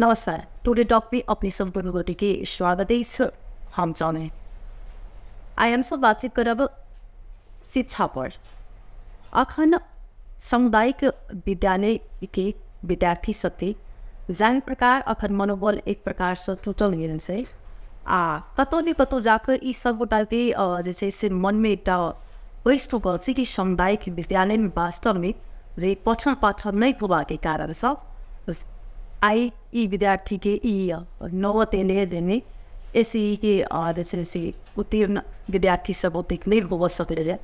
नमस्कार टुडे টক বি सम्पूर्ण সম্পূর্ণ स्वागतै छ हम चाहने आई एम सो करब शिक्षा पर अखन सामुदायिक विद्यालय के विद्यार्थी सती जान प्रकार अखन मनोबल एक प्रकार टुटल टूटल गेल छै आ कतौ नै कतौ जाकर ई सब गोटा के जे छै से मनमे एकटा बैस चुकल छै कि सामुदायिक विद्यालयमा वास्तव जे पठन पाछड़ नहीं के कारण सब आई विद्यार्थी के ई नवतेने ऐसे ही के जैसे जैसे उत्तीर्ण विद्यार्थी सब उत्तीर्ण होबऽ सकले जे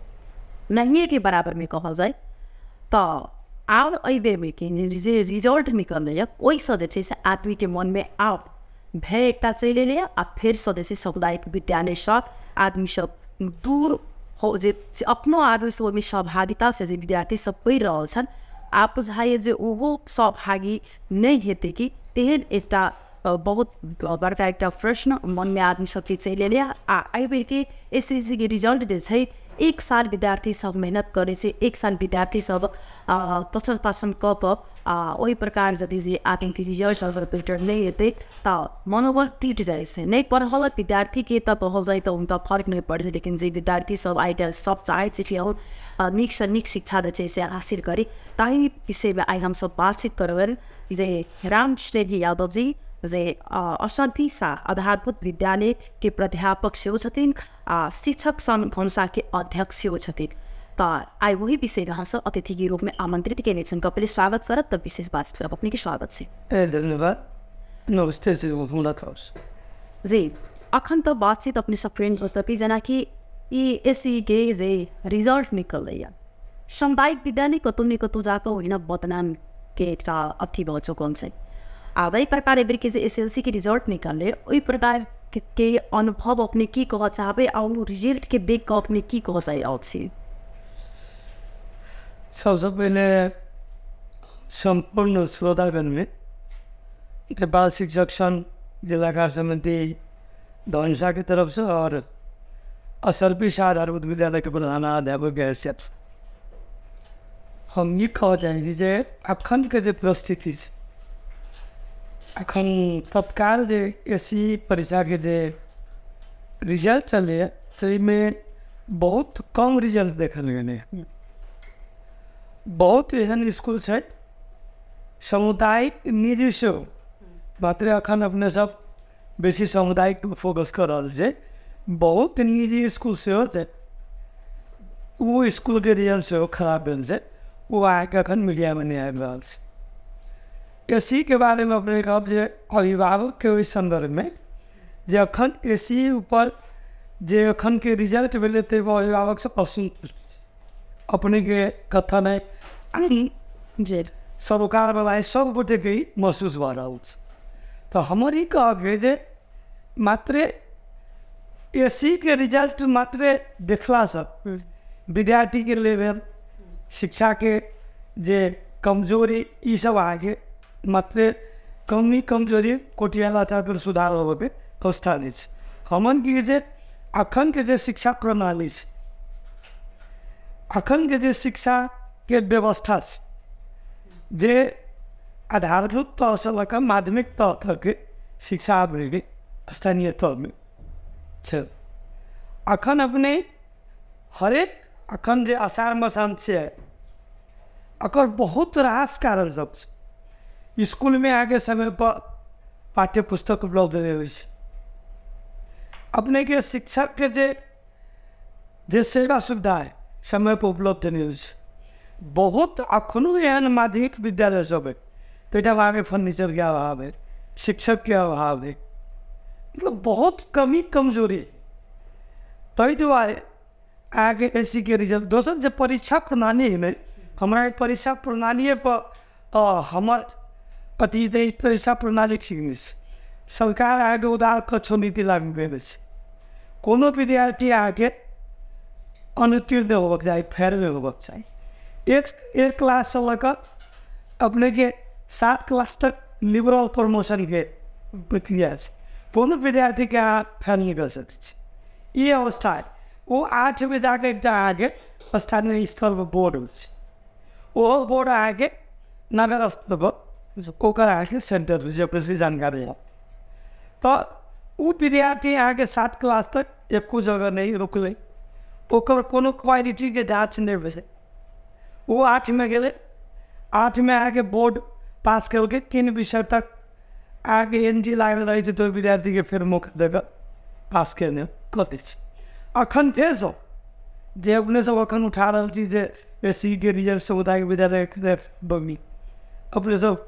नहिए के बराबर में कहल जाए तो और अबे में के रिजल्ट निकलने जब वही सदस्य से आदमी के मन में आप भय एक चल लिया आ फिर से सामुदायिक विद्यालय सब आदमी सब दूर हो जे अपनो आदमी सब में सहभागिता से विद्यार्थी सब पढ़ रह आप बुझाइए जे ओहो सब हागी नहि हेतै कि तेहन एकटा बहुत बड़का एकटा प्रश्न मनमे आदमी सबके चलि एलै आ एहि बेरके एस एस के रिजल्ट जे छै एक साल विद्यार्थी सब मेहनत करै छै एक साल विद्यार्थी सब पचन पाचन कऽ कऽ ओहि प्रकार जति जे आतङ्की dirigeantes ao repetir nem até tal मनोबल जाइ छै नै पढल विद्यार्थी के त पढल जाइ त उन त फरक नै पर्छ लेकिन जे विद्यार्थी सब आइडल सब चाहे चिठी हो नीक से नीक शिक्षा दे छै से हासिल करी ताहि विषयमा आइ हम सब बातचीत करबल जे राम श्रेणी यादव जी जे असन्धी सा आधारभूत विद्यालय के प्राध्यापक सेहो छथिन आ शिक्षक सङ्घ भन्साके अध्यक्ष सेहो छथिन आई वही विषय का हमसे अतिथि के रूप में आमंत्रित केने छन् कपले स्वागत करत त विशेष बात करब अपने के स्वागत से धन्यवाद नमस्ते जी जी अखन तो बातचीत अपने सब फ्रेंड होते जना कि ई एसी के जे रिजल्ट निकलैया सामुदायिक विद्यालय नै कतौ नै कतौ जाको होइन बदनाम के एकटा अथी भऽ चुकल से आ प्रकार एबरी के जे एसएलसी के रिजल्ट निकलले ओ प्रकार के अनुभव अपने की कह चाहे आ रिजल्ट के देख कऽ अपने की कह चाहै सबसे पहले संपूर्ण श्रोतागण में नेपाल शिक्षक सङ्घ जिल्लाका समिति धनसाकी तरफ से और असरपिस आधारभूत विद्यालय के प्रधान अध्यापक हैसियत हम ये कहते हैं कि जे अखन के जो परिस्थिति अखन तत्काल जो ऐसी परीक्षा के रिजल्ट चले सही में बहुत कम रिजल्ट देखल गए बहुत एहन इसकुल सामुदायिक निजी मात्र एखन अपने सब बेसी सामुदायिक पर फोकस कऽ रहल छै बहुत निजी इसकुल सेहो छै ओ इसकुलके रिजल्ट सेहो खराब भेल छै ओ आके एखन मीडियामे नहि आबि रहल छै सी के बारे में अपने कहब जे अभिभावक के ओहि संदर्भ में जे अखन सी ऊपर जे अखन के रिजल्ट भेलै ताहिपर अभिभावक से अपने के कथा में सरोकार वाला सब गोटे के महसूस भर आउछ तो हमर ही जे मात्र एसी के रिजल्ट मात्र देखला सब विद्यार्थी के लेवल शिक्षा के जे कमजोरी ई सब आगे मात्र कमी कमजोरी कोटियाला था सुधार होबे अवस्था नहीं हमन कि जे अखन के जे शिक्षा प्रणाली अखन के शिक्षा के व्यवस्था जे आधारभूत तौर से लेकर माध्यमिक तौर तक शिक्षा आवेगी स्थानीय तौर में अखन अपने हरेक अखन जो आषाढ़ मसान से अकर बहुत रास कारण सब स्कूल में आगे समय पर पाठ्य पुस्तक उपलब्ध नहीं हो अपने के शिक्षक के जे जे सेवा सुविधा है समय पर उपलब्ध नहीं होती बहुत अखनो एहन माध्यमिक विद्यालय सब है पेटाभावे फर्नीचर के अभाव है शिक्षक अभाव है मतलब बहुत कमी कमजोरी तै दुआरे अहाँके एस सी के रिजल्ट दोसर जे परीक्षा प्रणालीमे हमरा परीक्षा प्रणालिएपर हमर अथी जे परीक्षा प्रणाली सिखने छै सरकार अहाँके उदार कक्षो नीति लागू कयने छै कोनो विद्यार्थी अहाँके अनुत्तीर्ण होबक चाही फैरल होबक चाही एक एक से लऽ अपने के सात क्लास तक लिबरल प्रमोशन के प्रक्रिया छै कोनो विद्यार्थीके अहाँ फेल नहि कऽ सकै छी ई अवस्था अइ ओ आठमे जाके एकटा अहाँके स्थल पर बोर्ड हो छै बोर्ड आगे नगर स्तरपर पर अहाँके सेन्टर होइ छै ओकरासँ जानकारी हइ तो ओ विद्यार्थी अहाँके सात क्लास तक एको जगह नहि रुकलै ओकर कोनो नहीं जाँच वो आठ में गए आठ में आके बोर्ड पास के तीन विषय तक आगे एन जी लागल रहे छै तो विद्यार्थी के फिर मुख दऽ पास केने कऽ अखन थे एखन जे अपने सब अखन उठा रहा थी जे एस सी के रिजल्ट के विद्यालय बमी अपने सब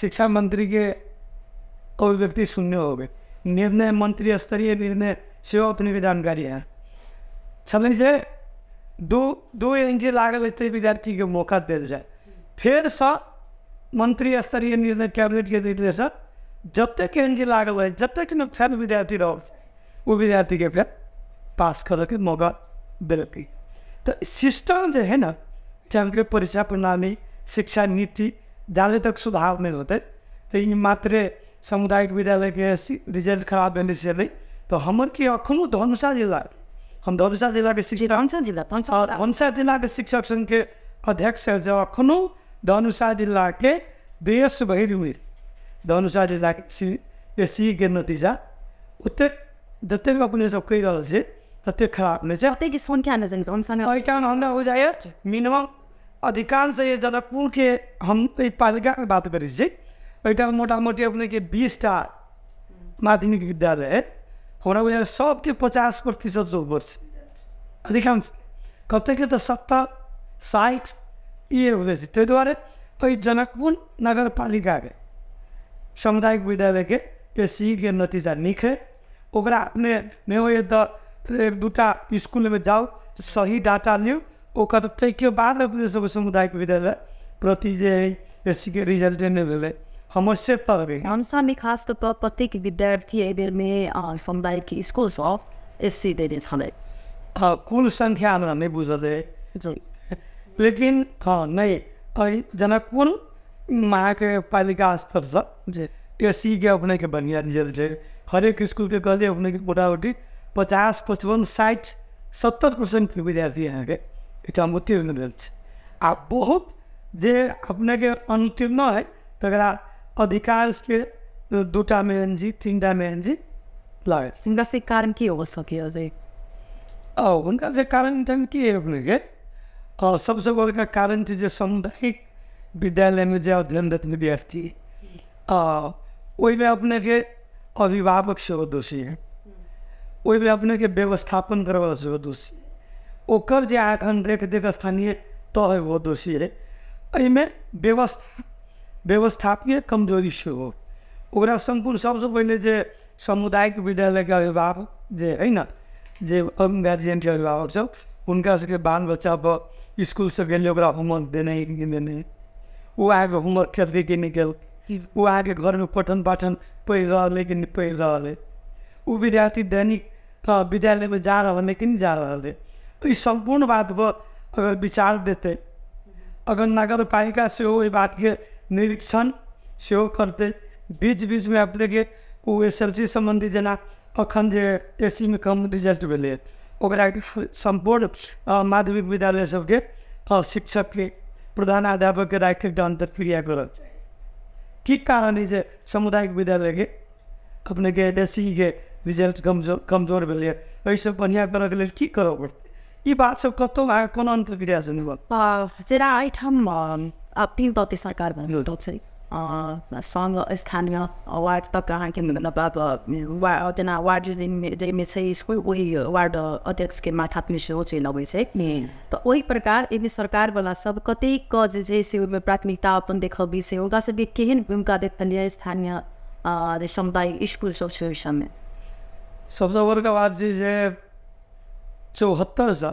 शिक्षा मंत्री के अभिव्यक्ति सुनने गए निर्णय मंत्री स्तरीय निर्णय अपने अपनेके जानकारी है छलनी से दो दो इंच लागल हेतै विद्यार्थीके मौका देल जाय फेरसँ मंत्री स्तरीय निर्णय सा निर्देशसँ जतेक एनजी लागल अछि जतेक ने फेर विद्यार्थी रहल ओ विद्यार्थीके फेर पास करयके मौका देलकै तऽ सिस्टम जे है ने चाहे परीक्षा प्रणाली शिक्षा नीति जाले तक सुधार नहीं होते तो ई मात्र सामुदायिक विद्यालय के रिजल्ट खराब भेने से तो हमर की अखनो धनुषा जिला हम दौसा जिला शिक्षक शिक्षक संघ अध्यक्ष जो धनुषा देश धनुषा जिला के के नतीजा उतने अपने सब रहल फोन मिनिमम अधिकांश ये जनकपुरके हम बात मोटामोटी अपनेके टा माध्यमिक विद्यालय होना सब सबके पचास प्रतिशत जो वर्ष अधिकांश कते के त सत्तर साइट ये होते तो द्वारा वही जनकपुर नगरपालिका सामुदायिक विद्यालय के सिके नतिजा निखे ओकरा आफ्नो मेरो यो त दूटा स्कूल में सही डाटा लियो ओकर के बाद अपने सब सामुदायिक विद्यालय प्रति जे एस के रिजल्ट नहीं हमसे पर हमसा में खास तौर पर प्रत्येक विद्यार्थी एदेर में समुदाय की स्कूल्स देने छले हाँ कुल संख्या हमरा नहीं बुझते लेकिन हाँ नहीं और जना स्तर से एसी के अपने के बढ़िया रिजल्ट हरेक स्कूल के कहले अपने के मोटामोटी पचास पचपन साठ सत्तर पर्सेंट विद्यार्थी यहाँ के उत्तीर्ण आ बहुत जे अपने के है तकरा अधिकांश অধিকাংশকে দুটা মেহেঞ্জি তিনটা মেহেঞ্জি लगे उनका से कारण के हो सके है और उनका से कारण टन की है अपने के सबसे बड़ा कारण थी जो सामुदायिक विद्यालय में जो अध्ययनरत विद्यार्थी वही में अपने के अभिभावक सेहो दोषी है वही में अपने के व्यवस्थापन करवा सेहो दोषी ओकर जे आखन रेख देख स्थानीय तो है वो दोषी है एहिमे व्यवस्था व्यवस्थापकीय कमजोरी सेहो ओकरा सम्पूर्ण सबसँ पहिले जे सामुदायिक विद्यालयके अभिभावक जे है न जे गार्जियनके अभिभावक सभ हुनका सबके बाल बच्चापर इसकुलसँ गेलियै ओकरा होमवर्क देने कि देने ओ अहाँके होमवर्क खेलकै कि नहि केलकै ओ अहाँके घरमे पठन पाठन पढ़ि रहल अइ कि नहि पढ़ि रहल अइ ओ विद्यार्थी दैनिक विद्यालयमे जा रहल अइ कि नहि जा रहल अइ ई सम्पूर्ण बातपर अगर विचार देतै अगर नगरपालिका सेहो एहि बातके निरीक्षण सेहो करते बीच बीच अपने के ओ एस एल सी सम्बन्धी जेना अखन जे एस सी में कम रिजल्ट भेलै सम्पूर्ण माध्यमिक विद्यालय शिक्षक के प्रधान के राखि के अंतर क्रिया कर की कारण है विद्यालय के अपने के एस सी के रिजल्ट कमजोर कमजोर भेलै बढ़िया करे के लिए की करे पड़ते बात सब कतौ अहाँ क्रिया से नहि जेना एहिठाम pildoty सरकार भन्नु चाहिँ सङ्घ स्थानीय वार्ड त कहाँ के भन्दा वा अजना वार्ड जाहिमे छै इसको वही वार्ड अध्यक्ष के माथा पनि सो चाहिँ नभए चाहिँ त ओहि प्रकार यदि सरकारवाला सब कतेक जे छै से ओहिमे प्राथमिकता अपन देखबै छै हुँदा सबै केही भूमिका देखलियै स्थानीय समुदाय स्कुल सब छै ओहि समय सबसँ बड़का बात जे चौहत्तर छ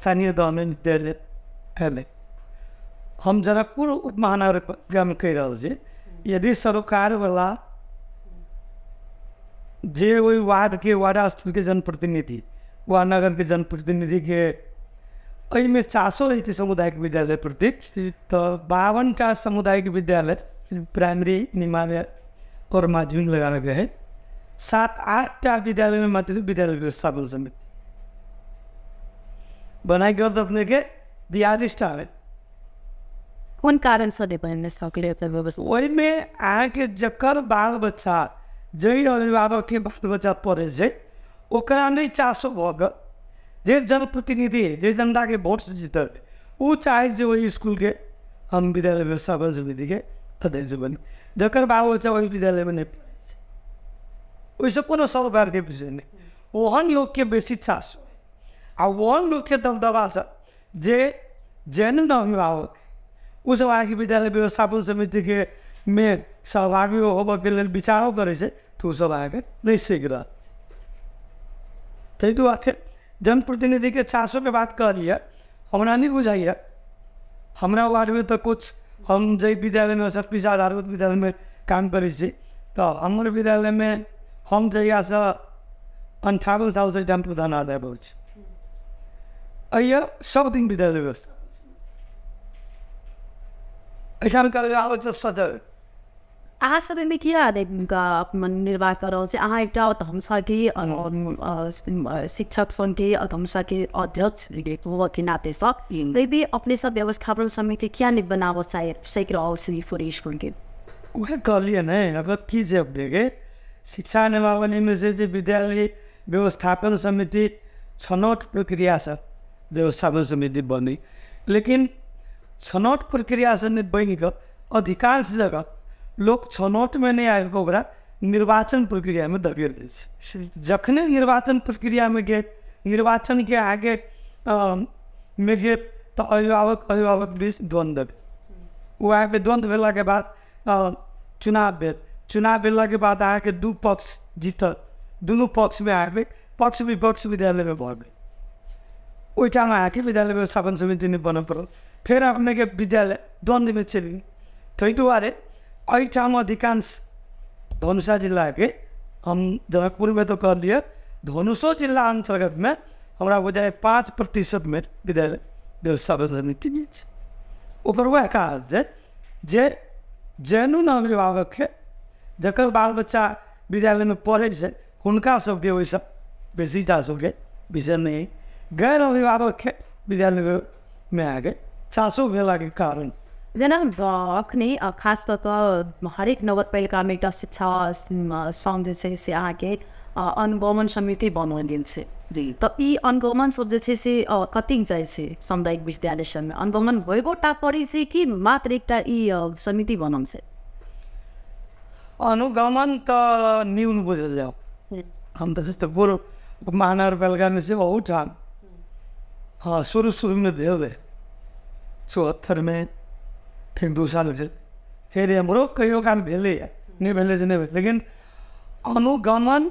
स्थानीय गवर्नमेन्ट विद्यालय हम जनकपुर उपमहानगर महानगर कह रहा जी यदि सरोकार वाला जे वही वार्ड के वार्ड स्थल के जनप्रतिनिधि वार्ड नगर के जनप्रतिनिधि के अमे चार सौ रहती सामुदायिक विद्यालय प्रति तो बावन का सामुदायिक विद्यालय प्राइमरी निमान और माध्यमिक लगाना गया हैं सात टा विद्यालय में माध्यमिक विद्यालय व्यवस्थापन समिति गए गई अपने के बयालीसटा है कुन कारण व्यवस्था अहिले calculator was बाल बच्चा जै যখন বাল বাচ্চা যেই অভিভাবককে বাল বাচ্চা পড়েছে ওখানে চাষও जे जनप्रतिनिधि जे যে भोट ভোট জিতবে ও চাইছে ओहि স্কুলকে हम विद्यालय व्यवस्था समितिके अध्यक्ष बने जकर बाल बच्चा ओहि विद्यालयमा नै ओहिसँ कोनो सरकारके विषय नै ओहन लोकके बेसी चासो आ ओहन लोकके दबदबा छ जे जेहन अभिभावक उसे अहाँके विद्यालय व्यवस्थापन के में सहभागी होबयके हो विचारो करे तो तऽ नहीं सीख रहा तै रहत जनप्रतिनिधि के जनप्रतिनिधिके के बात लिया हमारा नहीं बुझाइए वार्ड में तो कुछ हम जै विद्यालय में सब सतपीसा आधारभूत में काम करे तो हमारे विद्यालय में हम जहियासँ से सालसँ जनप्रधान आदाय बहुत छी अइया सब दिन विद्यालय व्यवस्था एठामकार आवश्यक सदर अहाँ सबैमे के निर्वाह छै अहाँ एकटा अधमशाकी शिक्षक सङ्घके अधमशाकी अध्यक्ष होवऽके नातेसँ अपने सब व्यवस्थापन समिति क्या नि बनाव चाहे सैक रहल श्री फुरी इसकुलके उएह कहलियै ने अगर की अपने अपनेके शिक्षा निमावलीमे जे छै विद्यालय व्यवस्थापन समिति छनौट प्रक्रिया छ व्यवस्थापन समिति बन्ने लेकिन छनौट प्रक्रिया सन्नित बहिनीको अधिकांश जग्गा लोक छनौटमा नै आएको ओकरा निर्वाचन प्रक्रियामा दबियल जाइ छै जखने निर्वाचन प्रक्रियामा गेल निर्वाचनके आगे मे त अभिभावक अभिभावक बिच द्वन्द्व भेल द्वन्द्व भेलाके बाद चुनाव भेट चुनाव भेलाके बाद आएको दु पक्ष जितत दुनू पक्षमा आएको पक्ष विपक्ष विद्यालयमा भयो गेल आएकै विद्यालय व्यवस्थापन समिति नै बनाउनु पर्यो फिर अपने के विद्यालय द्वंद्व में चली ताहि दुआरे एहिठाम अधिकांश धनुषा जिला के हम जनकपुर में तो कर लिए धनुषो जिला अंतर्गत में हमारा जाए पाँच प्रतिशत में विद्यालय व्यवस्था समिति नहीं है ओकर वह काज जे जे जेनुन अभिभावक है जकर बाल बच्चा विद्यालय में पढ़े से हुनका सबके ओहिसँ बेसी जा सबके विषय नहीं गैर अभिभावक है विद्यालय में आ गए चासो भेलाको कारण जना नै खास त हरेक नगरपालिका में शिक्षा शिक्षा संघ जैसे से के अनुगमन समिति बनाइदिन्छ त यी ई अनुगमन सब जैसे कटिंग जैसे सामुदायिक विद्यालय में अनुगमन भएको तापरि चाहिँ कि मात्र एकटा ई समिति बनाउँछ अनुगमन त न्यून बुझल जाओ हम त जस्तो बरु महानगरपालिकामा चाहिँ से बहुत ठान सुरु सुरुमा धेरै चौहत्तर में फिर दो साल फिर फेरि हाम्रो कहियो काम भेलै नै भेलै चाहिँ नै भेल लेकिन अनुगमन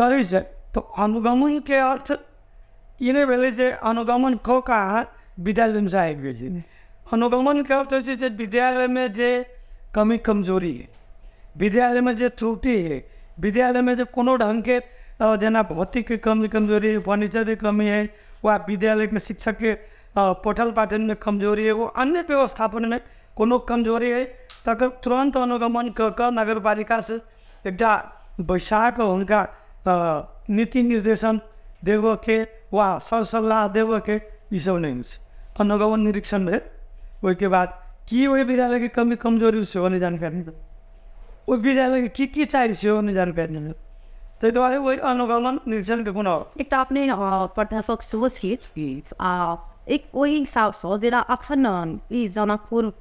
करै छै तो अनुगमन के अर्थ ई नहीं भेलै जे अनुगमन कऽ कऽ अहाँ विद्यालयमे से आबि गेल छी अनुगमनके अर्थ होइ छै जे विद्यालयमे जे कमी कमजोरी अइ विद्यालयमे जे त्रुटि अइ विद्यालयमे जे कोनो ढङ्गके जेना भौतिकके कमी कमजोरी फर्नीचरके कमी अइ वा विद्यालयके शिक्षकके पोर्टल पैटर्न में कमजोरी है वो अन्य व्यवस्थापन में कोनो कमजोरी है तकर तुरंत अनुगमन क के नगर से एकटा बैसा के हुनका नीति निर्देशन देबयके वा सलाह देबयके ईसभ नहि छै अनुगमन निरीक्षण भेल ओहिके बाद की ओहि विद्यालयके कमी कमजोरी सेहो नहि जानकारी भेल ओहि विद्यालयके की की चाही सेहो नहि जानकारी भेल ताहि दुआरे ओहि अनुगमन निरीक्षणके कोनो एकटा अपने एक Oi, Salsózira Afanan, e Zanapur,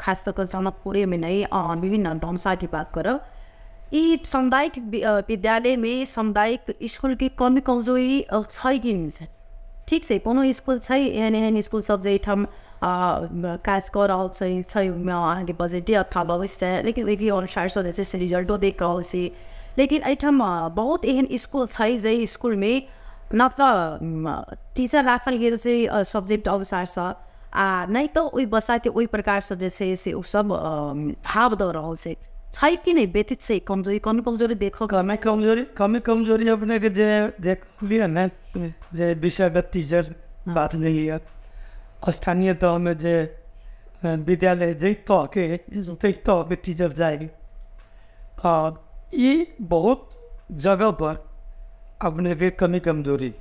खासतौर जनकपुरे में नै विभिन्न भाषा बात गर यी सामुदायिक विद्यालय सामुदायिक स्कूल की कमी कमजोरी छै ठीक छै कोनो स्कूल छै एहन एहन स्कूल सब जे एहिठाम काज कऽ रहल छै छै ओहिमे अहाँके बजेटे अथवा भविष्य लेकिन ओहिके अनुसार जे छै से रिजल्टो देख रहल लेकिन एहिठाम बहुत एहन स्कूल छै जे स्कूलमे नत्र टीचर राखल गेर चाहिँ सब्जेक्ट छ आ नहि तऽ ओहि बच्चाके ओहि प्रकार जे छै से सब भाव द रहल छै छै कि नै व्यतीत छै कमजोरी कम कमजोरी देख घरमै कमजोरी कमी कमजोरी अपनेके जे जे लिअ ने जे विषयगत टीचर बात नै स्थानीय तहमे जे विद्यालय जे तहके त्यही तहके टीचर जाए यी ई बहुत जगहपर अपने के कमी कमजोरी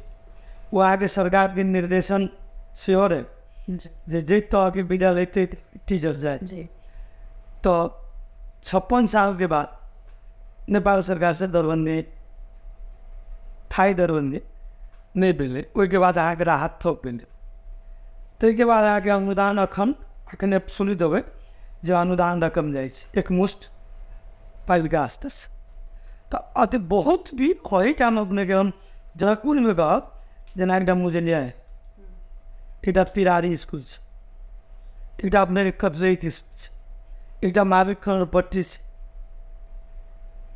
वो आगे सरकार के निर्देशन से और है जे तो आगे विदा लेते टीचर जाए तो छप्पन साल के बाद नेपाल सरकार से दरबंदी थाई दरबंदी नहीं मिले उसके बाद आगे राहत थोक मिले तो के बाद आगे अनुदान अखन अखने सुनी देवे जो अनुदान रकम जाए एक पाइल के स्तर से हम ਬਹੁਤ ਹੀ में অগ্নিগ্রহণ যারা কোন मुझे लिया है एक যায় पिरारी পিরারি एक এটা আপনার कब्जे स्कूल এটা माविक पट्टी से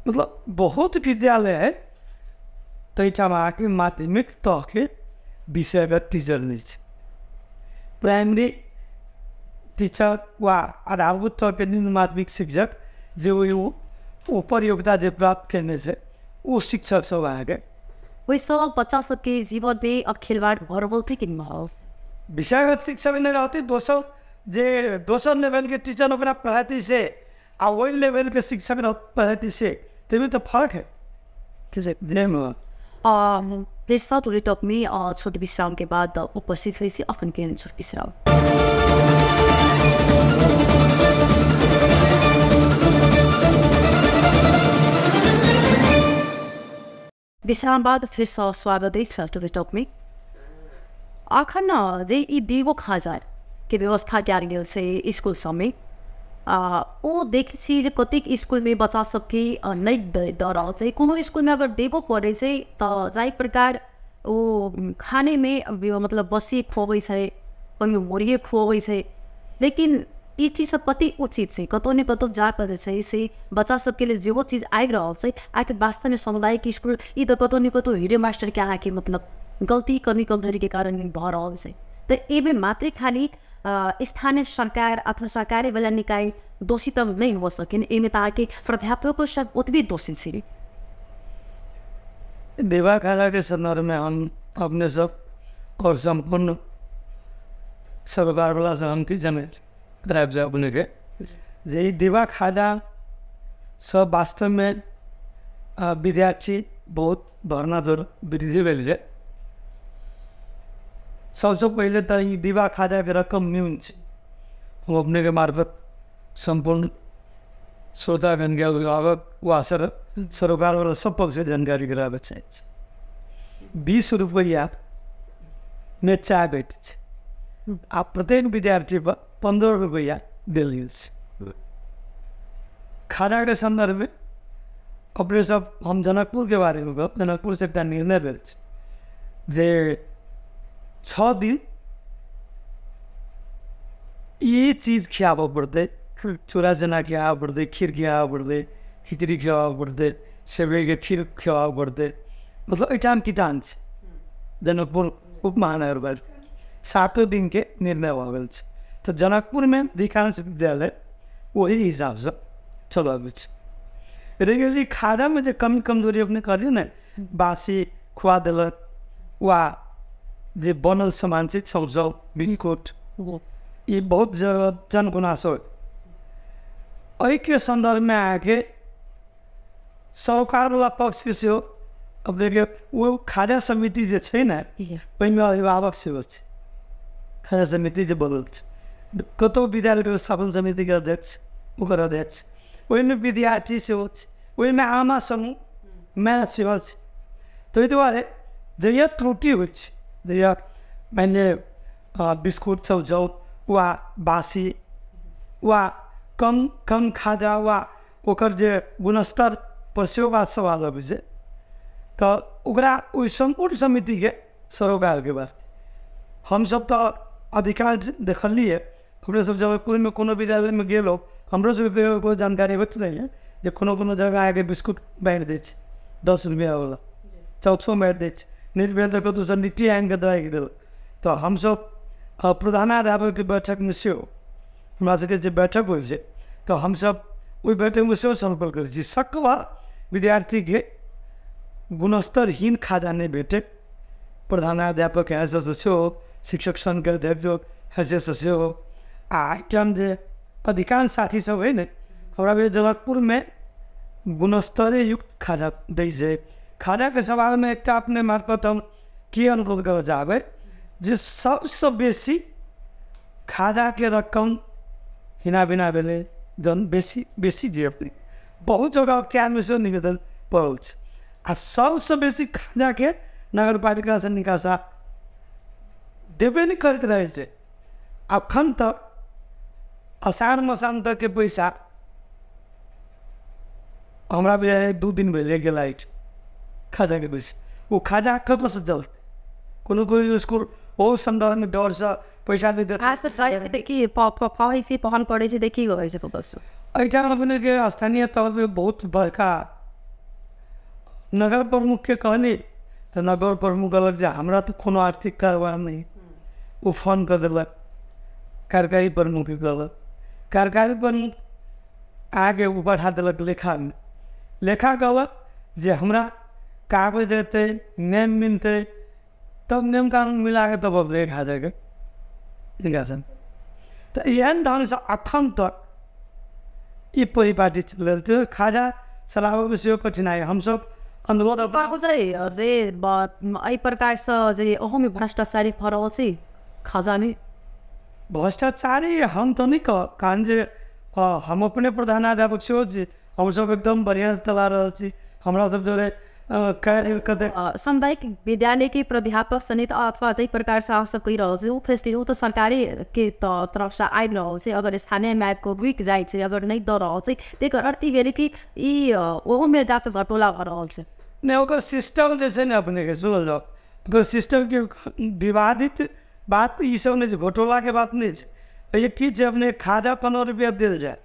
मतलब बहुत विद्यालय है तैठामा आके माध्यमिक के विषयगत टिचर नै छ प्राइमेरी टिचर वा आधारभूत तहके माध्यमिक शिक्षक यू ऊपर योग्यता प्राप्त करने से वो शिक्षक सब आए वही सब बच्चा सबके जीवन में अब खिलवाड़ भर बोलते कि विषयगत शिक्षा भी नहीं रहती दोसर जे दोसर लेवल के टीचर ओकरा पढ़ाती से आ वही लेवल के शिक्षक पढ़ाती से तेमें तो फर्क है फिर टोली टॉप में छोटे विश्राम के बाद उपस्थित हुई सी अपन के छोटे विश्राम विश्रामबाद फिर सा स्वागत है सल्टोवे टॉप में आखन न जे ई देवो खाजार के व्यवस्था क्या गेल से स्कूल समय आ ओ देखै छी जे कतेक इसकुलमे बच्चा सबके नहि दऽ रहल छै कोनो इसकुलमे अगर देबो पड़ै छै त जाहि प्रकार ओ खानेमे मतलब बसी खुअबै छै ओहिमे मोरिए खुअबै छै लेकिन ई चिजसम्पत्ति उचित छै कतहु ने कतौ जाकऽ जे छै से बच्चा सबके लिए जेहो चीज आबि रहल छै आइके वास्तवमे सामुदायिक इसकुल ई तऽ कतहु ने कतहु हीरे मास्टरके अहाँके मतलब गलती कमी कमजोरीके कारण भऽ रहल छै तऽ एहिमे मात्रै खाली स्थानीय सरकार अथवा वाला निकाय दोषी तऽ नहि हो सकिन एहिमे तऽ अहाँके प्राध्यापको सब ओतबे दोषी छै देवाखालाके सन्दर्भमे हम अपने सब और संपूर्ण सरकारवला हम की जनै छी ड्राइभ जो अपने के यही दिवा खादा सब वास्तव में विद्यार्थी बहुत धरनाधर वृद्धि भेल है सबसे पहले तो दिवा खादा के रकम न्यून है हम अपने के मार्फत संपूर्ण श्रोतागण के अभिभावक वा सर सरकारबाट सबपक्ष जानकारी गराबे चाहिन्छ बिस रुपैयाँ ने चा भेटै આ પ્રત્યેક વિદ્યાર્થી પર પંદર રૂપિયા દિલ્હી खाना के संदर्भ में अपने सब हम जनकपुर के बारे में जनकपुर से एक निर्णय भेल जे छः दिन ये चीज खियाब पड़ते चूड़ा चना खियाब पड़ते खीर खियाब पड़ते खिचड़ी खियाब पड़ते सेवई के खीर खियाब पड़ते मतलब एक किटान जनकपुर उपमहानगर सातों दिन के निर्णय भऽ गेल छै तऽ जनकपुरमे अधिकांश विद्यालय ओही हिसाबसँ चलबै छै रेगुलरली खादामे जे कमी कमजोरी अपने कहलियै ने बासी खुवा देलक वा जे बनल सामान छै सौजौ बिनकोट ई बहुत जरूरत जन गुनासो एहिके सन्दर्भमे अहाँके सरकारवला पक्षके सेहो अब देखियौ ओ खाद्य समिति जे छै ने ओहिमे अभिभावक सेहो छै खाना समिति बनोच कतौ विद्यालय स्थापन समिति अध्यक्ष ओकर अध्यक्ष ओहिमे विद्यार्थी सोच छै आमा समूह माय सेहो छै ताहि दुआरे जहिया त्रुटि होइ छै जहिया बिस्कुट लिअ बिस्कुटसभ जाउ वा बासी वा कम कम खाजा वा ओकर जे गुणस्तर सेहो सवाल अबै छै त ओकरा ओहि सम्पूर्ण समितिके सरोकारके बात हमसभ त अधिकार देखल है हमरे सब जब में विद्यालय में गलो हमरो सब के कोई जानकारी होत नहीं है जो को जगह आगे बिस्कुट बांट दी दस रुपया वाला चौथ सौ बांट दे छै नीच भेल तऽ कतहुसँ लिट्टी आनि कऽ दए देलक तऽ हमसभ बैठक बैठकमे सेहो हमरा सभके जे बैठक होइ छै तऽ हमसभ ओहि बैठकमे सेहो सम्पर्क करै छी सकवा के गुणस्तरहीन खादा नहीं भेटे प्रधानाध्यापक यहाँ से शिक्षक सङ्घ देवजोग सदस्य सदस्य हो आइटम जे अधिकांश साथी सब है ने हमरा भी जनकपुरमे गुणस्तरीय युक्त खाना दै छै खानाके सवालमे एकटा अपने मार्फत हम के अनुरोध करय चाहबै जे सभसँ बेसी खानाके रकम हिना बिना भेलै जन बेसी बेसी दिए अपने बहुत जगह अख्तियारमे सेहो निवेदन पड़ल छै आ सभसँ बेसी खानाके नगरपालिकासँ निकासा देबे नहीं करते रहे से अखन तक आषाढ़ मसान तक के पैसा हमरा बुझाइ दू दिन भेले गेल अछि खाजाके पैसा वो खाजा से जल कोनो कोई स्कूल कोनो इसकुल में डर से पैसा नहीं नहि पहन पड़ै से देखी बस छै अपने के स्थानीय तौर तौरपर बहुत बड़का नगर प्रमुख के कहली तो नगर प्रमुख कहलक जे हमरा तो कोनो आर्थिक कारोबार नहीं वो फोन कर कार्यकारी प्रमुख भी कार्यकारी प्रमुख आगे ओ बढ़ा देलक लेखामे लेखा गलत जे हमरा कागज देतै नेम मिलतै तब नेम कानून मिलाके तब लेखा देके छन् तऽ एहन ढङ्गसँ अखन तक ई परिपाटी चलल त्यो खाजा चलाबैमे सेहो कठिनाइ हमसब अनुरोध अझै एहि प्रकारसँ जे अहोमे भ्रष्टाचारी भऽ रहल खजाने भ्रष्टाचारी हम त नै कारण कहन जे हम अपने प्रधान अध्यापक से जी सब एकदम बढ़िया चला रहल छी हमरा सब जोरे सामुदायिक विद्यालयकै के प्राध्यापक समेत अथवा जे प्रकार से अवसर कोई रहल छै ओ फेस्टिवल तऽ सरकारे के तरफ से आबि रहल छै अगर स्थानीय मैप को रुकि जाइ छै अगर नहि दऽ रहल छै त्यही कारण ई भेलै कि ई ओहोमे जात घटोला भऽ रहल छै नहि ओकर सिस्टम जे छै ने अपनेके सुनल जाउ ओकर सिस्टमके विवादित बात तो सब नहीं के बात नहीं है तो ये की अपने खादा पंद्रह रुपया दिल जाए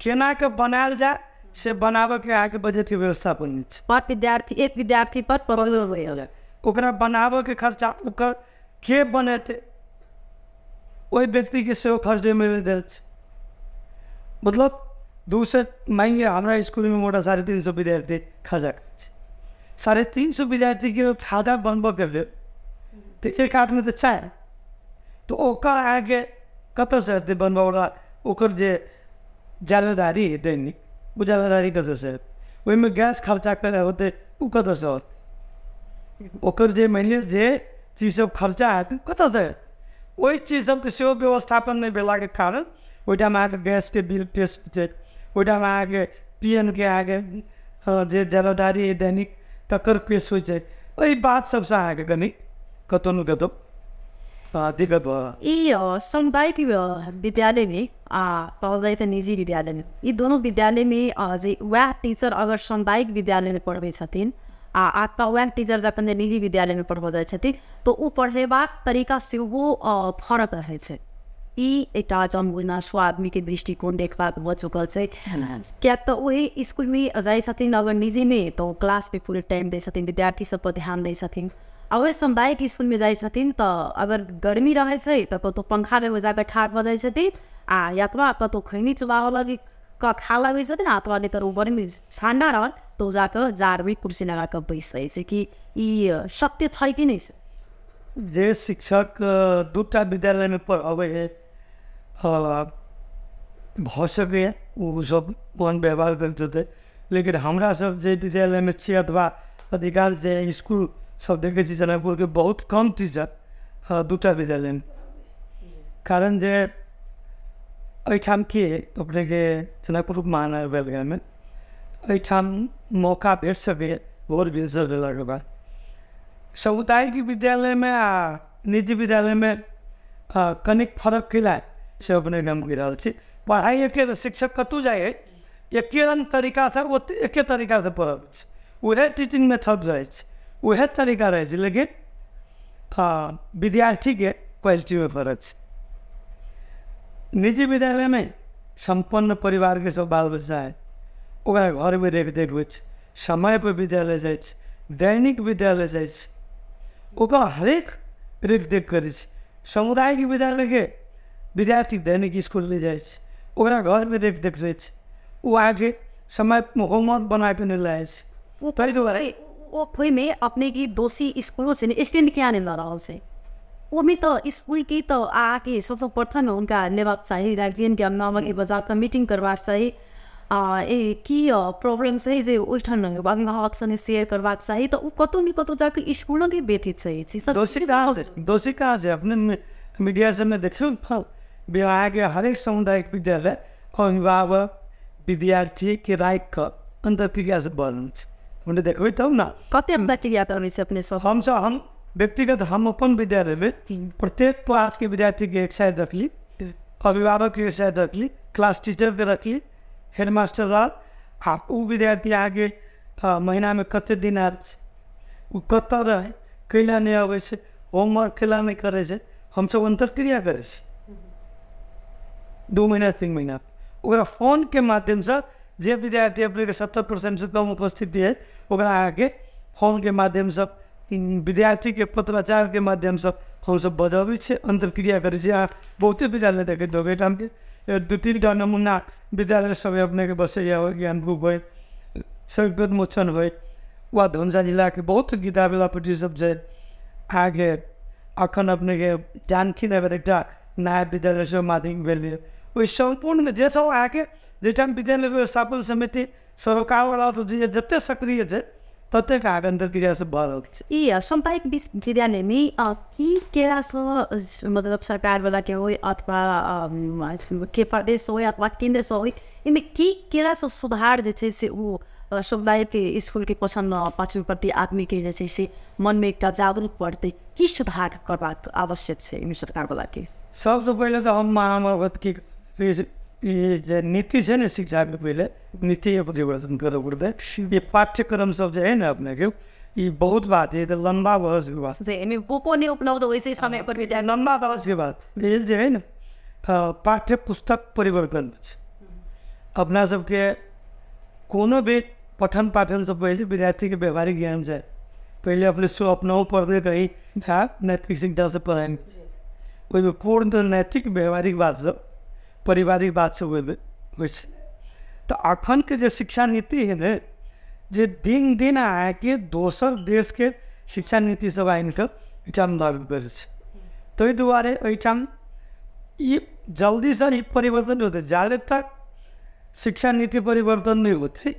केना के बनायल जाए से बनाब के आगे बजट के व्यवस्था बनी पर विद्यार्थी एक विद्यार्थी पर ओकरा बनाब के खर्चा ओकर के बनेते वही व्यक्ति के सेहो फर्स्ट डे में दिल मतलब दू दूसरे मान लिया हमारा स्कूल में मोटा साढ़े तीन सौ विद्यार्थी खाजा साढ़े तीन सौ विद्यार्थी के खाजा बनबे के दे एक आदमी तो चाहे तो ओका आगे कत से ते बनवाड़ा ओकर जे जालदारी देनी वो जालदारी कतो से वे में गैस खर्चा कर होते वो से होते ओकर जे मैंने जे चीज सब खर्चा है कत से से वही चीज सब के सेव व्यवस्थापन नहीं बेला के कारण वो टाइम आगे गैस के बिल पेश पे वो टाइम आगे पीएन के आगे हाँ, जे है दैनिक तकर पेश हो जाए वही बात सबसे अगर गणित कतो न कतो यी सामुदायिक विद्यालय में पंचायत निजी विद्यालय यी ये दोनों विद्यालय में जे टीचर अगर सामुदायिक विद्यालयमा पढ्दै पढ़बै छथिन आ आपका वह टीचर जखन निजी विद्यालयमा में पढ़बै छथिन तो ओ पढ़ेबाक तरीका सेहो फरक रहै छै ई एकटा जनबुझना सो दृष्टिकोण देखबाक भयो चुकल छै किएक त उही स्कुलमै जाइ छथिन अगर निजीमे त क्लासमे फुल टाइम दै छथिन विद्यार्थी पर ध्यान दै छथिन अवश्य समुदायिक स्कूल जाइ छथिन तऽ अगर गर्मी रहै छै तऽ कतहु पंखा मे जाके ठाढ़ भऽ जाइ छथिन आ या अथवा कतहु खैनी चुबाबऽ लागि कऽ खा लगै छथिन अथवा नहि तऽ ओ गर्मी ठण्डा रहल तऽ ओ जाकऽ जाड़मे कुर्सी लगा कऽ बैस जाइ छै कि ई सत्य छै कि नहि छै जे शिक्षक दूटा विद्यालयमे पढ़बै भऽ सकैए ओसब कोन व्यवहार करि लेकिन हमरासभ जे विद्यालयमे छी अथवा अधिकांश जे इसकुल सब সব দেখেছি জেনাপুরকে বহুত दूटा विद्यालय দুটা বিদ্যালয় কারণ যে अपने के जनकपुर महानगर में अठाम मौका भेट सकै बहुत विशेष भेलाके बाद समुदायिक विद्यालयमे आ निजी विद्यालय में कनिक फरक किला से अपने गाम गिर रहल छी शिक्षक कतु जाए एक एके से एक ओ से तरीकासँ वह टीचिंग मेथड रहे उएह तरीका रहै छै लेकिन विद्यार्थीके क्वालिटीमे फरक छै निजी विद्यालयमे सम्पन्न परिवारके सब बाल बच्चा हइ ओकरा घरमे देखरेख होइ छै समयपर विद्यालय जाइ छै दैनिक विद्यालय जाइ छै ओकर हरेक देखरेख करै छै समुदायिक विद्यालयके विद्यार्थी दैनिक इसकुल नहि जाइ छै ओकरा घरमे देखरेख रहै छै ओ आके समयमे होमवर्क बनाकऽ नहि लागै छै ताहि दुआरे ufojme apnegi dosi iskulosin istin kyanin larawse उमी तो स्कूल की त आके उनका गार्जियन के नामक एक बाजार का मीटिंग करवा चाहिए ए की प्रॉब्लम सही जे उठन चाहिँ कतौ कतौ जाके स्कूल के व्यथित सही दोषी कहाँ दोषी कहाँ मीडिया देखियो फल हरेक सामुदायिक विद्यालय अभिभावक विद्यार्थी के राखि अन्त क्रिया से उन्हें देखबै तब ने कतेक बचलिया तऽ ओहिसँ अपने सब हमसब हम व्यक्तिगत हम अपन विद्यालय में हम्म। प्रत्येक क्लास के विद्यार्थी के एक साइड रख ली अभिभावक के एक साइड रख ली क्लास टीचर के रख ली हेड मास्टर रहल आ हाँ, ओ विद्यार्थी आगे हाँ, महीना में कते दिन आयल छै ओ रहे कैला नहीं अबै छै होमवर्क कैला नहीं करे छै हमसब अंतरक्रिया करे छी दू महीना तीन महीना ओकरा फोन के माध्यम से जे विद्यार्थी अपने सत्तर परसेंट से कम उपस्थिति है ओकरा अहाँके फोनके माध्यमसँ विद्यार्थीके पत्राचारके माध्यमसँ हमसभ बजबै छियै अन्तर्क्रिया करै छियै अहाँ बहुते विद्यालय देखैत होबै एहिठामके दू तीन टा नमूना विद्यालय सभ अपनेके बसैए हो ज्ञानपुर होइ सङ्कटमोचन होइ वा धनुषा के बहुत किताबेलापट्टी सभ छै अहाँके एखन अपनेके जानकी नगर एक नया विद्यालय सभ माध्यम भेल ওই সম্পূর্ণ जे सब अहाँके जाहिठाम विद्यालय व्यवस्थापन समिति सरोकारवला जे जतेक सक्रिय छै ततेक अहाँके अंदर क्रिया भऽ रहल छै ई सामुदायिक विद्यालयमे की केलासँ मतलब सरकारवला के होइ अथवा के प्रदेश होइ अथवा केन्द्रसँ होइ एहिमे की सुधार जे छै से ओ समुदायके इसकुलके पसन्द पाचनप्रति आदमीके जे छै से मनमे एकटा जागरूक पड़तै की सुधार करबाक आवश्यक छै एहिमे सरकारवलाके सबसँ पहिले तऽ हम नीति है ना शिक्षा में पहले नीति परिवर्तन करते पड़ता ये पाठ्यक्रम सब जो है ना अपने के ये बहुत बात है तो लंबा बहस की बात नहीं उपलब्ध हो समय पर विद्या लंबा बहस की बात ये है ना पाठ्य पुस्तक परिवर्तन अपना सबके कोनो भी पठन पाठन से पहले विद्यार्थी के व्यवहारिक ज्ञान से पहले अपने सो अपनाओ पढ़ने कहीं था नैतिक शिक्षा से पढ़ाएंगे पूर्ण नैतिक व्यवहारिक बात सब पारिवारिक बात से होइ तो अखन के जो शिक्षा नीति है ने जे दिन दिन आके दोसर देश के शिक्षा नीति सब आनि कऽ एहिठाम लागू करै छै ताहि दुआरे एहिठाम ई जल्दीसँ परिवर्तन होते जाले तक शिक्षा नीति परिवर्तन नहीं होते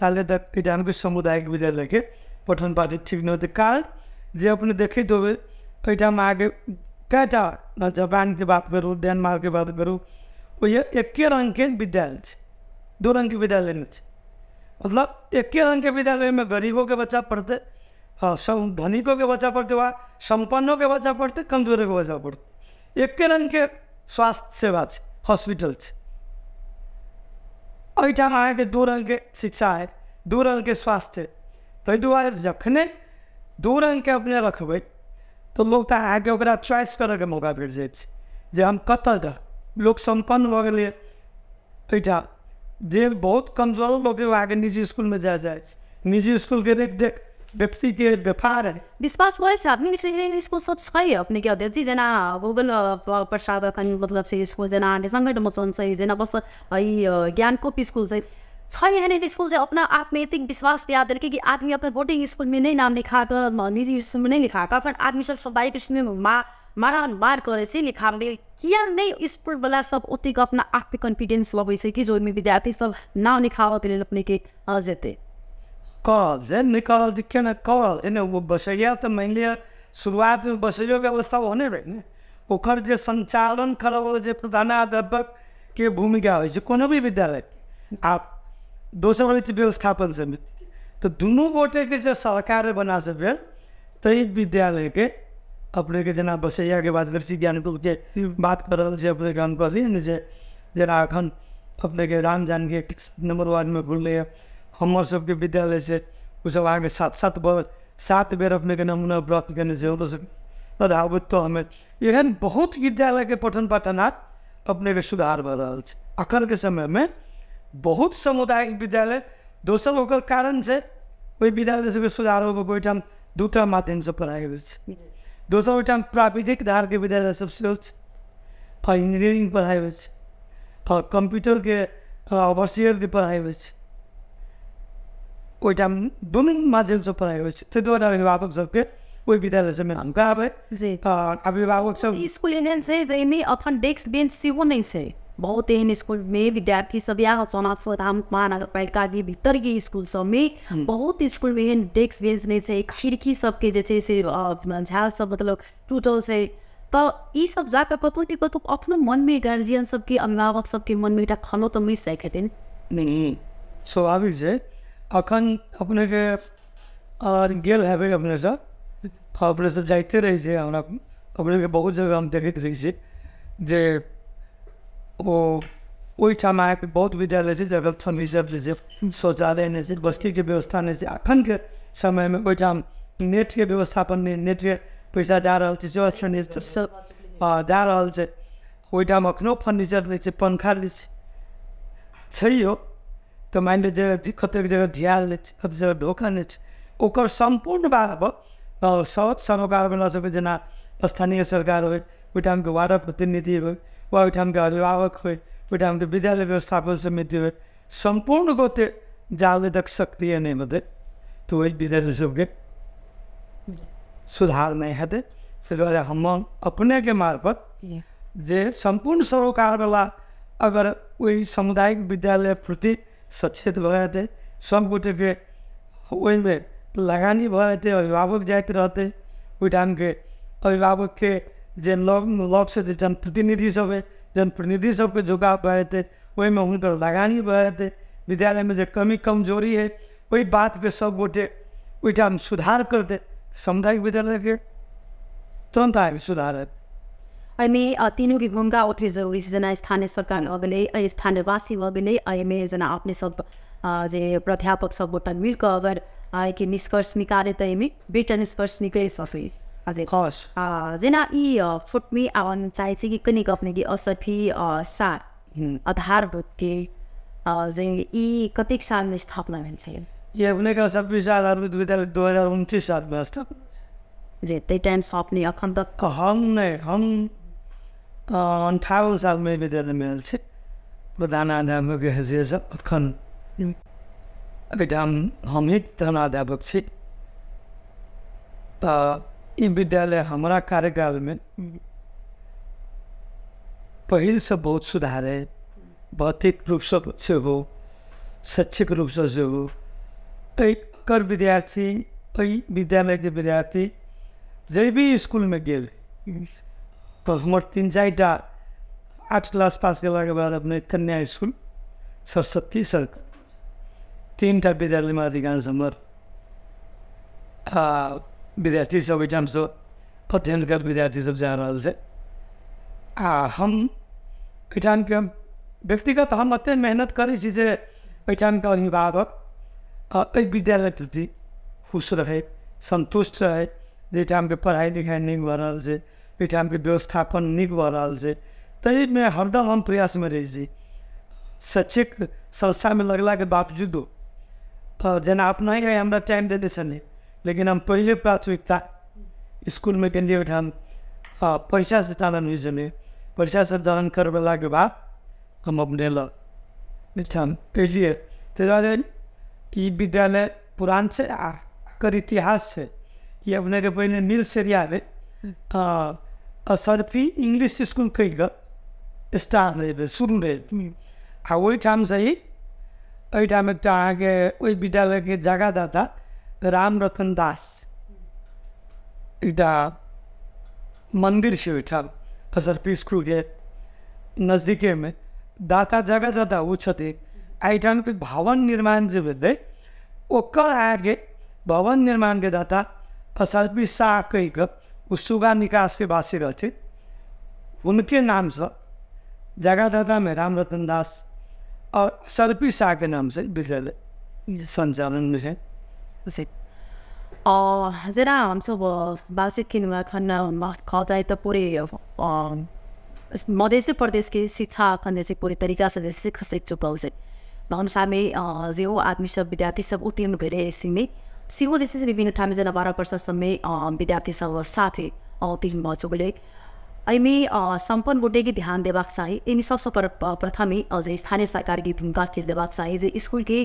ताले तक एहिठाम के समुदाय के विद्यालयके पठन पाठन ठीक नहीं होते कारण जे अपने देखैत तो होबै एहिठाम आगे जापान के बात करूँ डेनमार्क के बात करूँ और एक ही रंग के विद्यालय दो रंग के विद्यालय में मतलब एक ही रंग के विद्यालय में गरीबों के बच्चा पढ़ते हाँ धनिकों के बच्चा पढ़ते हुआ संपन्नों के बच्चा पढ़ते कमजोरों के बच्चा पढ़ते एक ही रंग के स्वास्थ्य सेवा हॉस्पिटल अठान आए के दो रंग के शिक्षा है दो रंग के स्वास्थ्य तो दुआरे जखने दो रंग के अपने रखबे तो लोग तो आगे चॉइस करे के मौका भेट जाए जे हम कतल जा लोक सम्पन्न भऽ वर्गले एहिठाम जे बहुत कमजोर लोग अहाँके निजी इसकुलमे में जाइ छै निजी इसकुलके देख देख व्यक्तिके के व्यापार है विश्वास करे से आदमी इसकुल सब छै अपनेके के अध्यक्ष जेना गूगल प्रसाद अखन मतलब छै इसकुल जेना संकट मोचन छै जेना बस ई ज्ञानकोप इसकुल छै छै एहन एहन इसकुल जे अपना आप में विश्वास दिया देलकै कि आदमी अपन बोर्डिंग इसकुलमे नहि नाम लिखाकऽ निजी इसकुलमे नहि लिखाकऽ अपन कर आदमी सब सबाई इसकुलमे माँ मार Marquez लिखामले किया नहीं इस पर बला सब उति अपना आफ्नो कन्फिडेन्स लवे कि जो विद्यार्थी सब नाउने निखाव तेल अपने के जेते कॉल जे निकाल दिखे ना कॉल ऊ बसैया त मैले सुरुवातमा बसैयो व्यवस्था हो होने रहे ओकर जे संचालन करब जे प्रधानाध्यापक के भूमिका हो कोनो भी विद्यालय आप दोसर रहे व्यवस्थापन समिति त दुनू गोटे के जे सहकार बना सकल भेल विद्यालय के अपने के जना बसैयाके बात हम्म। कर सी के बात कर रहल छै अपने से जना अखन अपने के राम के नंबर वार्डमे घुरलैए हमर सबके विद्यालय से ओसभ आगे सात सात बार सात बेर के नमूना व्रत केने छै ओसभ अधावत तो हमें एहन बहुत के पठन पाठनात के सुधार है अखन के समय में बहुत सामुदायिक विद्यालय दोसर ओकर कारण से ओहि विद्यालय सबके सुधार होबक ओहिठाम दू टा माध्यमसँ पढ़ाइ होइ छै दोसर बेटा प्राविधिक धार के विद्यालय सबसे उच्च और इंजीनियरिंग पढ़ाई बच और कंप्यूटर के वर्षीयर के पढ़ाई बच ओहिठाम दोनों माध्यम से पढ़ाई छै ताहि दुआरे अभिभावक सबके ओहि विद्यालय सबमे हुनका आबै अभिभावक सब इसकुल एहन छै जाहिमे अपन डेस्क बेंच सेहो नहि छै बहुत एहन स्कूल में विद्यार्थी सब पालिका के भीतर के स्कूल सब में हम्म। बहुत स्कूल में एहन डेस्क बेंच नहि छै खिड़की सबके झाल सब मतलब टूटल छै तऽ तो ईसब जाकऽ कतहु ने कतहु अपनो मनमे गार्जियन सबके अभिभावक सबके में एक खनो तऽ मिस जाइत हेथिन स्वाभाविक छै अखन अपनेके आओर गेल हेबै अपनेसँ अपने सब जाइते रहै छै हमरा अपनेके बहुत जगह हम देखैत रहै जे ओइटामा बौद्ध विद्यालय चाहिँ डेभलप छन् रिजर्भले चाहिँ शौचालय नै चाहिँ बस्तीको व्यवस्था नै में एखनके समयमा ओइटाम नेटके व्यवस्थापन नै नेटके पैसा दए रहल छै जो दए रहल छै ओहिठाम एखनहु फर्निचर लै छै पङ्खा लै छै छैहो तऽ जे कतेक जगह धियाल धोखा ओकर सम्पूर्ण भाव सहज सरोकारवला सभके जेना स्थानीय सरकार होइ ओहिठामके प्रतिनिधि के अभिभावक वैठामको विद्यालय व्यवस्थापन समिति हो संपूर्ण को थे जाले तक सक्रिय नहीं होते तो वही विद्यालय सब के सुधार नहीं होते फिर हम अपने के मार्फत जे संपूर्ण सरोकार वाला अगर वही सामुदायिक विद्यालय प्रति सचेत भए सब गोटे के वही में लगानी भए थे अभिभावक जाते रहते वही के अभिभावक के जे लोग लोग से जनप्रतिनिधि सब है जनप्रतिनिधि सबके झुकाव भए थे ओहिमे हुनकर लगानी भए थे में जे कमी कमजोरी है वही बात बातके सब गोटे ओहिठाम सुधार करते सामुदायिक विद्यालय के तुरंत आए सुधार हेतै एहिमे तीनों की भूमिका ओतबे जरूरी छै जेना स्थानीय सरकार भऽ गेलै स्थानीयवासी भऽ गेलै एहिमे जेना अपने सब जे प्राध्यापक सब गोटा मिलि अगर आइके निष्कर्ष निकाले तऽ एहिमे बेटर निष्कर्ष निकलि सफे Azekos. Uh, zina आधारभूत के यी कतिक सालमा स्थापना हुन्छ यो आधारभूत विद्यालय दुई हजार उन्तिस जे त्यही टाइम हम नै हम अन्ठाउन्न सालमै विद्यालय छ प्रधान अध्यापक हम ई विद्यालय हमरा कार्यकालमे पहिलसँ बहुत सुधार अइ भौतिक रूपसँ सेहो शैक्षिक रूपसँ सेहो एकर विद्यार्थी एहि विद्यालयके विद्यार्थी जे भी इसकुलमे गेल तऽ हमर तीन चारि टा आठ क्लास पास केलाके बाद अपने कन्या इसकुल सरस्वती सर तीनटा टा विद्यालयमा अधिकांश हमर विद्यार्थी सब एग्जाम से अध्ययन कर विद्यार्थी सब जा रहा है आ, हम एठान के व्यक्तिगत हम अत्यंत मेहनत करे से एठान का अभिभावक विद्यालय प्रति खुश रहे संतुष्ट रहे जे के पढ़ाई लिखाई निक भऽ रहल छै एहि के व्यवस्थापन निक भऽ रहल छै ताहिमे हरदम हम प्रयासमे रहै छी शैक्षिक संस्थामे लगलाके बावजूदो जेना अपना हमरा टाइम देने छलै लेकिन हम पहले प्राथमिकता स्कूल में केन्द्रीय विधान हाँ पैसा संचालन विषय जमे पैसा संचालन करवला के बाद हम अपने निष्ठान इसलिए तेरे ये विद्यालय पुरान से आकर इतिहास से ये अपने के पहले मिल सेरिया में असरफी हाँ, इंग्लिश स्कूल कह स्टार रहे शुरू रहे आ हम्म, हाँ, वही ठाम से ही अठाम एक अहाँ तो विद्यालय के जगह दाता राम रतन दास इटा मंदिर से ओहिठाम पीस क्रू के नजदीके में दाता जगह जगह वो छथि एहिठाम के भवन निर्माण जो भेलै ओकर आगे भवन निर्माण के दाता फसलपी शाह कहि कऽ ओ सुगा निकासके वासी उनके नाम से जगह में राम रतन दास और सरपी शाह के नाम से बिजल संचालन में है Sedan så var बासिकिनमा खाना खाचाई त पुरै मधेसी प्रदेश की शिक्षा खंडे चाहिँ पुरै तरिका छ जैसे खसेक चुका उसे धन सामे जो आदमी सब विद्यार्थी सब उत्तीर्ण भे रहे सिङ्गो जस्तै विभिन्न ठाउँमा जना बाह्र वर्ष समय विद्यार्थी सब साथ ही उत्तीर्ण भर चुके अहिले सम्पन्न बुटेकी ध्यान देबाक चाहिँ यिनी सबसे पर प्रथमे अझै स्थानीय सरकारके भूमिका खेल देबाक चाहिँ जे स्कुलकै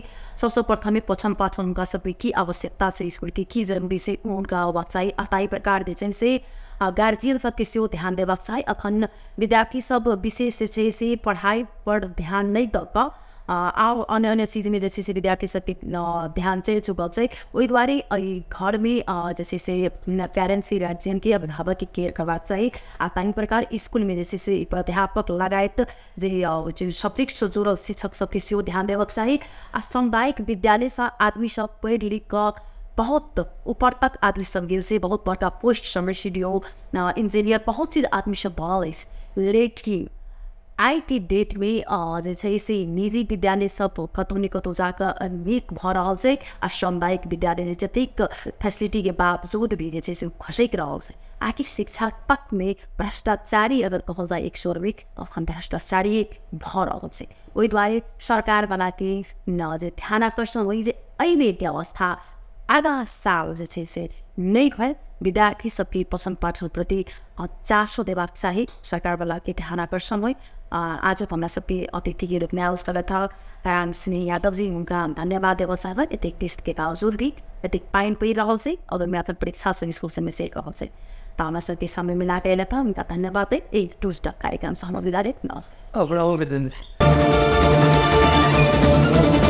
सभसँ प्रथमे पछम पाछम हुनका सबै के आवश्यकता छ स्कुलकै के जरुरी छ हुनका होबाक चाही आ ताहि प्रकार से गार्जियन सबके सेहो ध्यान देबाक चाही अखन विद्यार्थी सब विशेष चाहिँ से से पढ़ाइपर ध्यान नै दऽ अन्य अन्य चीज़ में जैसे विद्यार्थी ध्यान चाहिँ चुका चाहिँ वही द्वारे घर से प्यारेन्ट्स गार्जियन की अभिभावक की केयर चाहिँ चाहिए प्रकार स्कुलमा में से प्राध्यापक लगायत जे सब्जेक्ट जो शिक्षक सबके से ध्यान देवक चाहिँ आ सामुदायिक विद्यालय से आदमी सब पढि लिख बहुत ऊपर तक आदमी सब गेल बहुत बड़का पोस्ट समर सिडिओ इंजीनियर बहुत चीज आदमी सब भल लेकिन आईटी डेट जे आज जैसे निजी विद्यालय सब कतौ ने कतौ जाकर नीक भऽ रहल छै आ सामुदायिक विद्यालय जतेक फैसिलिटीके बावजूद भी जे छै से खसैक रहल छै आखिर शिक्षा पक्षमे भ्रष्टाचारी अगर कहल जाय एक स्वरमे अखन भ्रष्टाचारी भऽ रहल छै ओहि दुआरे सरकारवलाके न जे ध्यान आकर्षण होइ जे एहिमे अवस्था आगाँ साल जे छै से नहि भए विद्यार्थी सबै पसन्द पाठहरूप्रति चासो देवा चाहिँ सरकारवाला के ध्यान आकर्षण है आज हाम्रा सबै अतिथि के रूपमा अवस्थागत कारण सिंह यादवजी हुनका धन्यवाद व्यवसाय यति पेस्ट के हजुर भी यति पाइन पी चाहिँ छै और मेरा तऽ परीक्षा से स्कूल से मिसै रहल छै तऽ हमरा समय मिलाएर अयला त हुनका धन्यवाद है टुस्ट कार्यक्रम कार्यक्रमसँ हमर विदा